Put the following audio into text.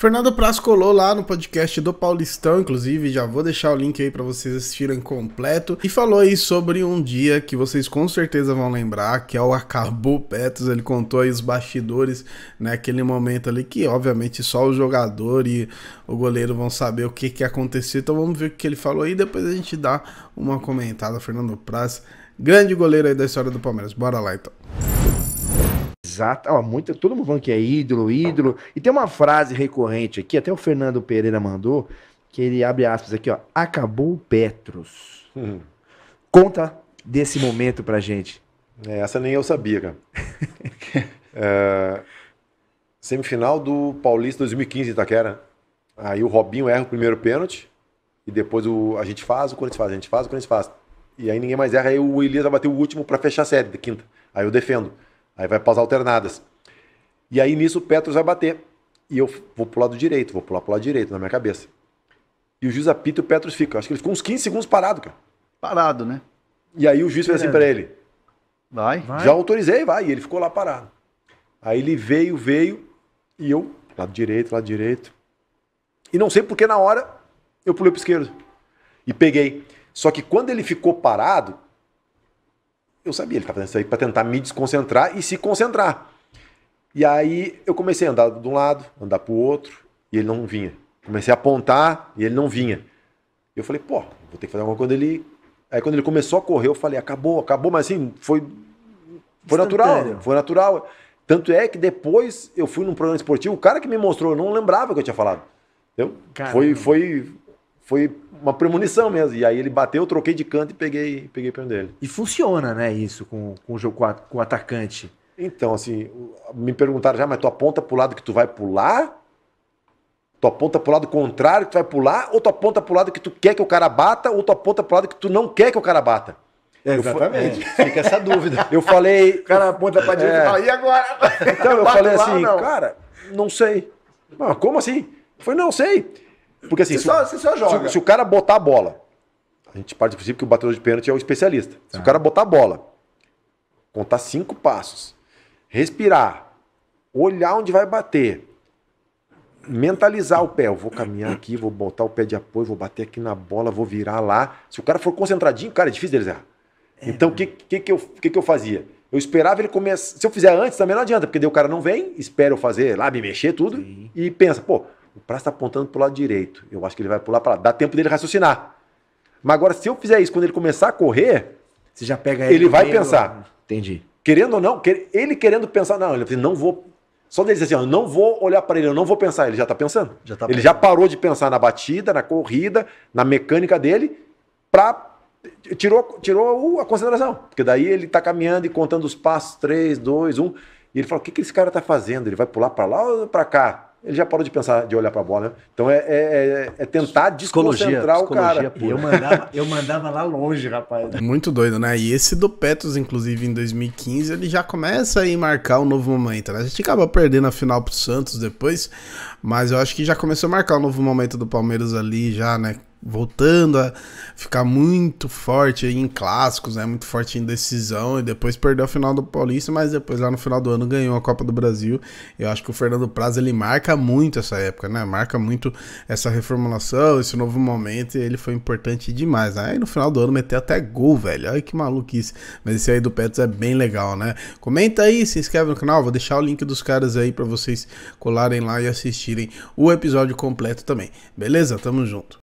Fernando Prass colou lá no podcast do Paulistão, inclusive, já vou deixar o link aí para vocês assistirem completo. E falou aí sobre um dia que vocês com certeza vão lembrar, que é o Acabou Petros. Ele contou aí os bastidores, né? Aquele momento ali que, obviamente, só o jogador e o goleiro vão saber o que, que aconteceu. Então vamos ver o que ele falou aí, depois a gente dá uma comentada. Fernando Prass, grande goleiro aí da história do Palmeiras. Bora lá então. Exato. Ó, muito, todo mundo falando que é ídolo, ídolo. E tem uma frase recorrente aqui, até o Fernando Pereira mandou, que ele abre aspas aqui, ó. Acabou o Petros. Hum. Conta desse momento pra gente. É, essa nem eu sabia, cara. é, semifinal do Paulista 2015, Itaquera. Aí o Robinho erra o primeiro pênalti. E depois o, a gente faz, o Corinthians faz, a gente faz, o Corinthians faz. E aí ninguém mais erra. Aí o Elias vai bater o último para fechar a série de quinta. Aí eu defendo. Aí vai para as alternadas. E aí nisso o Petros vai bater. E eu vou pular lado direito, vou pular pular lado direito na minha cabeça. E o juiz apita e o Petros fica. Acho que ele ficou uns 15 segundos parado, cara. Parado, né? E aí o juiz fez assim para ele: vai, vai. Já autorizei, vai. E ele ficou lá parado. Aí ele veio, veio. E eu, lado direito, lado direito. E não sei porque na hora eu pulei para esquerdo. E peguei. Só que quando ele ficou parado, eu sabia, ele estava fazendo isso aí para tentar me desconcentrar e se concentrar. E aí eu comecei a andar de um lado, andar para o outro, e ele não vinha. Comecei a apontar e ele não vinha. Eu falei, pô, vou ter que fazer alguma coisa. Ele... Aí quando ele começou a correr, eu falei, acabou, acabou, mas assim, foi, foi natural, foi natural. Tanto é que depois eu fui num programa esportivo, o cara que me mostrou, eu não lembrava que eu tinha falado. Eu, foi, foi foi uma premonição mesmo. E aí ele bateu, eu troquei de canto e peguei, peguei para dele. E funciona, né, isso com, com, o, com, a, com o atacante. Então, assim, me perguntaram já, mas tu aponta pro lado que tu vai pular? Tu aponta pro lado contrário que tu vai pular? Ou tu aponta pro lado que tu quer que o cara bata? Ou tu aponta pro lado que tu não quer que o cara bata? É, exatamente. Eu, é, fica essa dúvida. Eu falei. O cara aponta pra direita é. e fala, e agora? Então eu falei assim, cara, não sei. Mas, como assim? Foi, não sei. Porque assim, você, se, só, você só joga. Se, se, o cara botar a bola, a gente parte do princípio que o batedor de pênalti é o especialista. Se o ah. cara botar a bola, contar cinco passos, respirar, olhar onde vai bater, mentalizar o pé. Eu vou caminhar aqui, vou botar o pé de apoio, vou bater aqui na bola, vou virar lá. Se o cara for concentradinho, cara, é difícil deles errar. É, então, o né? que, que, que, eu, que, que eu fazia? Eu esperava ele começar. Se eu fizer antes, também não adianta, porque daí o cara não vem, espera eu fazer lá, me mexer, tudo, Sim. e pensa, pô, o prazo está apontando para o lado direito. Eu acho que ele vai pular para lá. Dá tempo dele raciocinar. Mas agora, se eu fizer isso quando ele começar a correr, você já pega ele. Ele vai meio... pensar. Entendi. Querendo ou não, ele querendo pensar, não, ele assim, não vou. Só dele dizer assim, eu não vou olhar para ele, eu não vou pensar. Ele já está pensando. Já tá ele já parou de pensar na batida, na corrida, na mecânica dele, para tirou, tirou a concentração, Porque daí ele está caminhando e contando os passos, três, dois, um, E ele fala: o que, que esse cara está fazendo? Ele vai pular para lá ou para cá? ele já parou de pensar, de olhar para a bola. Né? Então é, é, é, é tentar desconcentrar o cara. Pura. Eu mandava, eu mandava lá longe, rapaz. Muito doido, né? E esse do Petros, inclusive, em 2015, ele já começa a marcar um novo momento. Né? A gente acaba perdendo a final pro Santos depois, mas eu acho que já começou a marcar um novo momento do Palmeiras ali, já, né? voltando a ficar muito forte em clássicos, né? Muito forte em decisão e depois perdeu a final do Paulista, mas depois lá no final do ano ganhou a Copa do Brasil. Eu acho que o Fernando Prazo ele marca muito essa época, né? Marca muito essa reformulação, esse novo momento e ele foi importante demais. Né? Aí no final do ano meteu até gol, velho. Ai que maluquice. Mas esse aí do Petros é bem legal, né? Comenta aí, se inscreve no canal, vou deixar o link dos caras aí para vocês colarem lá e assistirem o episódio completo também. Beleza? Tamo junto.